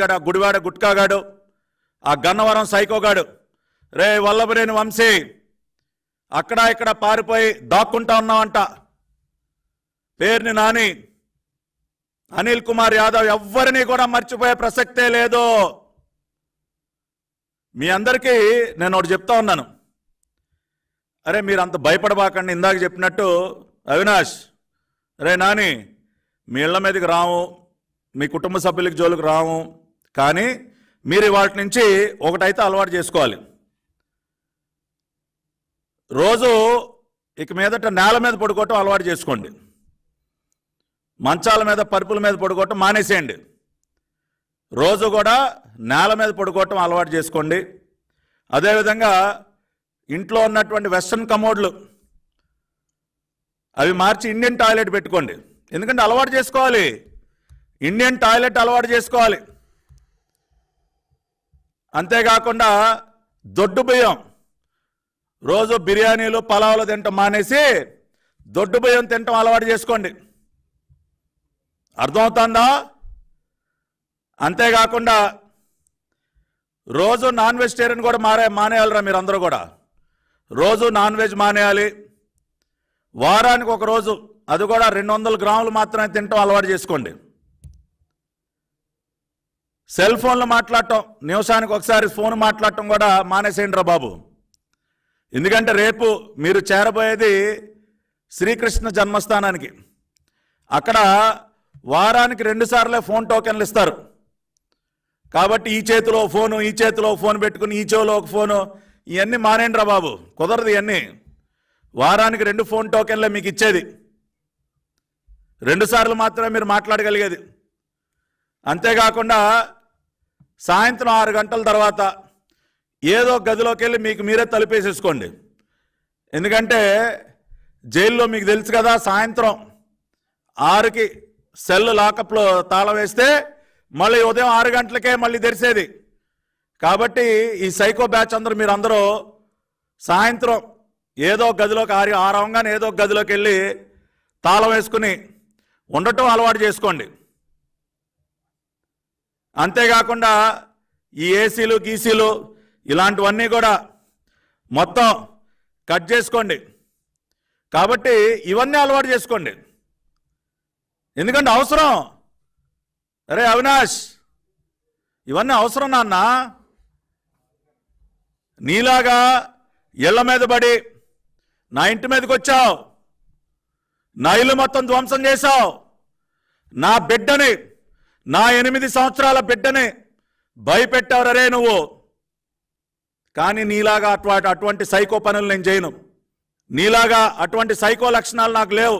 గాడు ఆ గుడివాడ గుట్కాగాడు ఆ గన్నవరం సైకోగాడు రే వల్లభరేని వంశీ అక్కడ ఇక్కడ పారిపోయి దాక్కుంటా అంట పేరుని నాని అనిల్ కుమార్ యాదవ్ ఎవ్వరిని కూడా మర్చిపోయే ప్రసక్తే లేదు మీ అందరికీ నేను ఒకటి చెప్తా ఉన్నాను అరే మీరు అంత భయపడబాకండి ఇందాక చెప్పినట్టు అవినాష్ అరే నాని మీ ఇళ్ల మీదకి రాము మీ కుటుంబ సభ్యులకి జోలికి రావు కానీ మీరు వాటి నుంచి ఒకటైతే అలవాటు చేసుకోవాలి రోజు ఇక మీదట నేల మీద పడుకోవటం అలవాటు చేసుకోండి మంచాల మీద పరుపుల మీద పడుకోవటం మానేసేయండి రోజు కూడా నేల మీద పడుకోవటం అలవాటు చేసుకోండి అదేవిధంగా ఇంట్లో ఉన్నటువంటి వెస్ట్రన్ కమోడ్లు అవి మార్చి ఇండియన్ టాయిలెట్ పెట్టుకోండి ఎందుకంటే అలవాటు చేసుకోవాలి ఇండియన్ టాయిలెట్ అలవాటు చేసుకోవాలి అంతేకాకుండా దొడ్డు బియ్యం రోజు బిర్యానీలు పలావులు తింటాం మానేసి దొడ్డు బియ్యం తినటం అలవాటు చేసుకోండి అర్థమవుతుందా అంతేకాకుండా రోజు నాన్ వెజిటేరియన్ కూడా మారే మానేయాలరా మీరు అందరూ కూడా రోజు నాన్ వెజ్ మానేయాలి వారానికి ఒక రోజు అది కూడా రెండు వందల గ్రాములు మాత్రమే తినటం అలవాటు చేసుకోండి సెల్ ఫోన్లు మాట్లాడటం నిమిషానికి ఒకసారి ఫోన్ మాట్లాడటం కూడా మానేసేయండి బాబు ఎందుకంటే రేపు మీరు చేరబోయేది శ్రీకృష్ణ జన్మస్థానానికి అక్కడ వారానికి రెండుసార్లే ఫోన్ టోకెన్లు ఇస్తారు కాబట్టి ఈ చేతిలో ఫోను ఈ చేతిలో ఫోన్ పెట్టుకుని ఈ చెవిలో ఒక ఫోను ఇవన్నీ మానేయండి రా బాబు కుదరదు ఇవన్నీ వారానికి రెండు ఫోన్ టోకెన్లే మీకు ఇచ్చేది రెండుసార్లు మాత్రమే మీరు మాట్లాడగలిగేది అంతేకాకుండా సాయంత్రం ఆరు గంటల తర్వాత ఏదో గదిలోకి వెళ్ళి మీకు మీరే తలుపేసేసుకోండి ఎందుకంటే జైల్లో మీకు తెలుసు కదా సాయంత్రం ఆరుకి సెల్ లాకప్లో తాళం వేస్తే మళ్ళీ ఉదయం ఆరు గంటలకే మళ్ళీ తెరిసేది కాబట్టి ఈ సైకో బ్యాచ్ అందరూ మీరు అందరూ సాయంత్రం ఏదో గదిలోకి ఆరి ఆరవంగానే ఏదో గదిలోకి వెళ్ళి తాళం వేసుకుని ఉండటం అలవాటు చేసుకోండి అంతేకాకుండా ఈ ఏసీలు గీసీలు ఇలాంటివన్నీ కూడా మొత్తం కట్ చేసుకోండి కాబట్టి ఇవన్నీ అలవాటు చేసుకోండి ఎందుకంటే అవసరం అరే అవినాష్ ఇవన్నీ అవసరం నాన్న నీలాగా ఇళ్ళ మీద పడి నా ఇంటి మీదకి వచ్చావు నా ఇల్లు మొత్తం ధ్వంసం చేశావు నా బిడ్డని నా ఎనిమిది సంవత్సరాల బిడ్డనే భయపెట్టవరే నువ్వు కానీ నీలాగా అటువంటి అటువంటి సైకో పనులు నేను చేయను నీలాగా అటువంటి సైకో లక్షణాలు నాకు లేవు